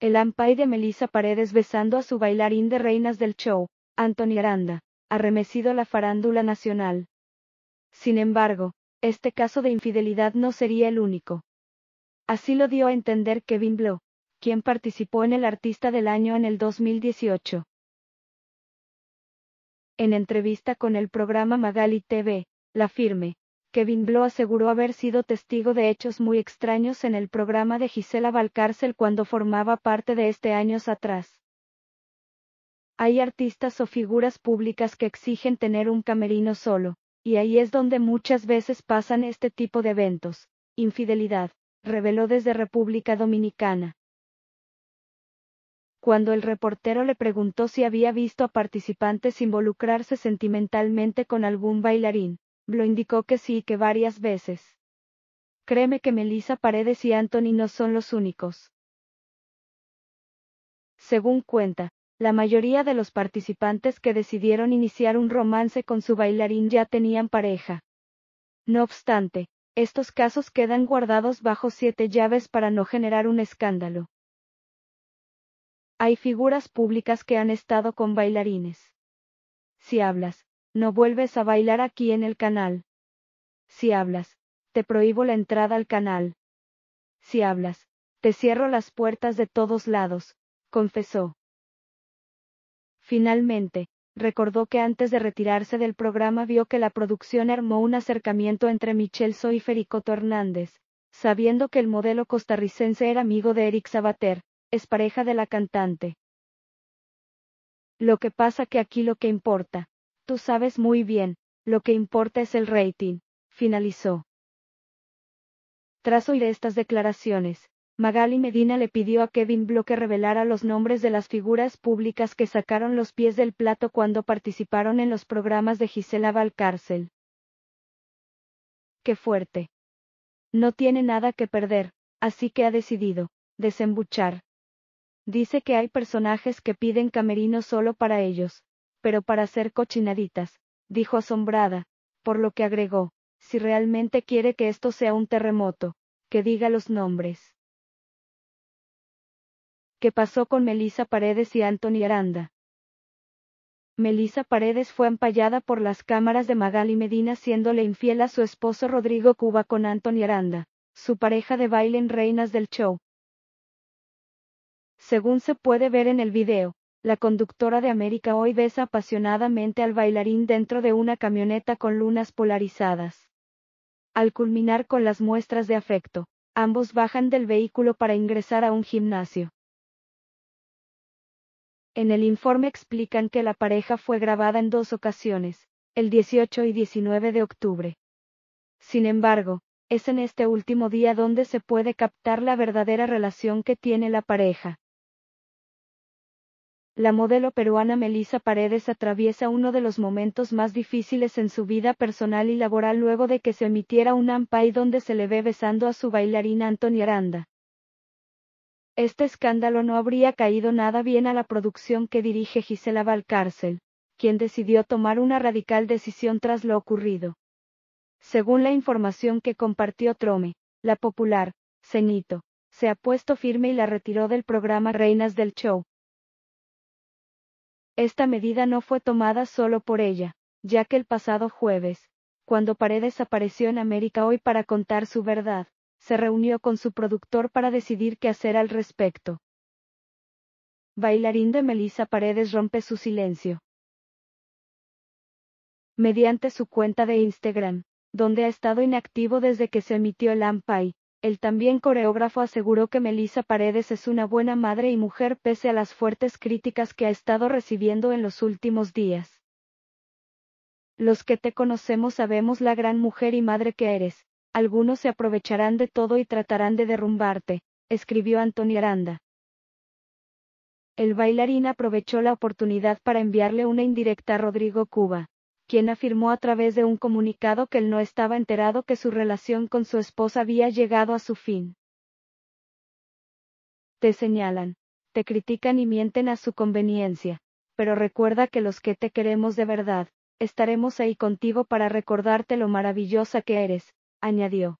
el ampay de Melissa Paredes besando a su bailarín de reinas del show, Anthony Aranda, arremecido la farándula nacional. Sin embargo, este caso de infidelidad no sería el único. Así lo dio a entender Kevin Blow, quien participó en el Artista del Año en el 2018. En entrevista con el programa Magali TV, La Firme, Kevin Blow aseguró haber sido testigo de hechos muy extraños en el programa de Gisela Valcárcel cuando formaba parte de este años atrás. Hay artistas o figuras públicas que exigen tener un camerino solo, y ahí es donde muchas veces pasan este tipo de eventos. Infidelidad, reveló desde República Dominicana. Cuando el reportero le preguntó si había visto a participantes involucrarse sentimentalmente con algún bailarín, lo indicó que sí y que varias veces. Créeme que Melisa Paredes y Anthony no son los únicos. Según cuenta, la mayoría de los participantes que decidieron iniciar un romance con su bailarín ya tenían pareja. No obstante, estos casos quedan guardados bajo siete llaves para no generar un escándalo. Hay figuras públicas que han estado con bailarines. Si hablas, no vuelves a bailar aquí en el canal. Si hablas, te prohíbo la entrada al canal. Si hablas, te cierro las puertas de todos lados, confesó. Finalmente, recordó que antes de retirarse del programa vio que la producción armó un acercamiento entre Michelle Soifer y Coto Hernández, sabiendo que el modelo costarricense era amigo de Eric Sabater, es pareja de la cantante. Lo que pasa que aquí lo que importa, Tú sabes muy bien, lo que importa es el rating, finalizó. Tras oír estas declaraciones, Magali Medina le pidió a Kevin que revelara los nombres de las figuras públicas que sacaron los pies del plato cuando participaron en los programas de Gisela Valcárcel. ¡Qué fuerte! No tiene nada que perder, así que ha decidido, desembuchar. Dice que hay personajes que piden camerino solo para ellos, pero para hacer cochinaditas, dijo asombrada, por lo que agregó, si realmente quiere que esto sea un terremoto, que diga los nombres. ¿Qué pasó con Melisa Paredes y Anthony Aranda? Melisa Paredes fue ampallada por las cámaras de Magali Medina siéndole infiel a su esposo Rodrigo Cuba con Anthony Aranda, su pareja de baile en Reinas del Show. Según se puede ver en el video, la conductora de América Hoy besa apasionadamente al bailarín dentro de una camioneta con lunas polarizadas. Al culminar con las muestras de afecto, ambos bajan del vehículo para ingresar a un gimnasio. En el informe explican que la pareja fue grabada en dos ocasiones, el 18 y 19 de octubre. Sin embargo, es en este último día donde se puede captar la verdadera relación que tiene la pareja la modelo peruana Melissa Paredes atraviesa uno de los momentos más difíciles en su vida personal y laboral luego de que se emitiera un ampay donde se le ve besando a su bailarina Antonia Aranda. Este escándalo no habría caído nada bien a la producción que dirige Gisela Valcárcel, quien decidió tomar una radical decisión tras lo ocurrido. Según la información que compartió Trome, la popular, Cenito, se ha puesto firme y la retiró del programa Reinas del Show esta medida no fue tomada solo por ella, ya que el pasado jueves, cuando Paredes apareció en América Hoy para contar su verdad, se reunió con su productor para decidir qué hacer al respecto. Bailarín de Melissa Paredes rompe su silencio. Mediante su cuenta de Instagram, donde ha estado inactivo desde que se emitió el Ampai. El también coreógrafo aseguró que Melissa Paredes es una buena madre y mujer pese a las fuertes críticas que ha estado recibiendo en los últimos días. Los que te conocemos sabemos la gran mujer y madre que eres. Algunos se aprovecharán de todo y tratarán de derrumbarte, escribió Antonio Aranda. El bailarín aprovechó la oportunidad para enviarle una indirecta a Rodrigo Cuba quien afirmó a través de un comunicado que él no estaba enterado que su relación con su esposa había llegado a su fin. Te señalan, te critican y mienten a su conveniencia, pero recuerda que los que te queremos de verdad, estaremos ahí contigo para recordarte lo maravillosa que eres, añadió.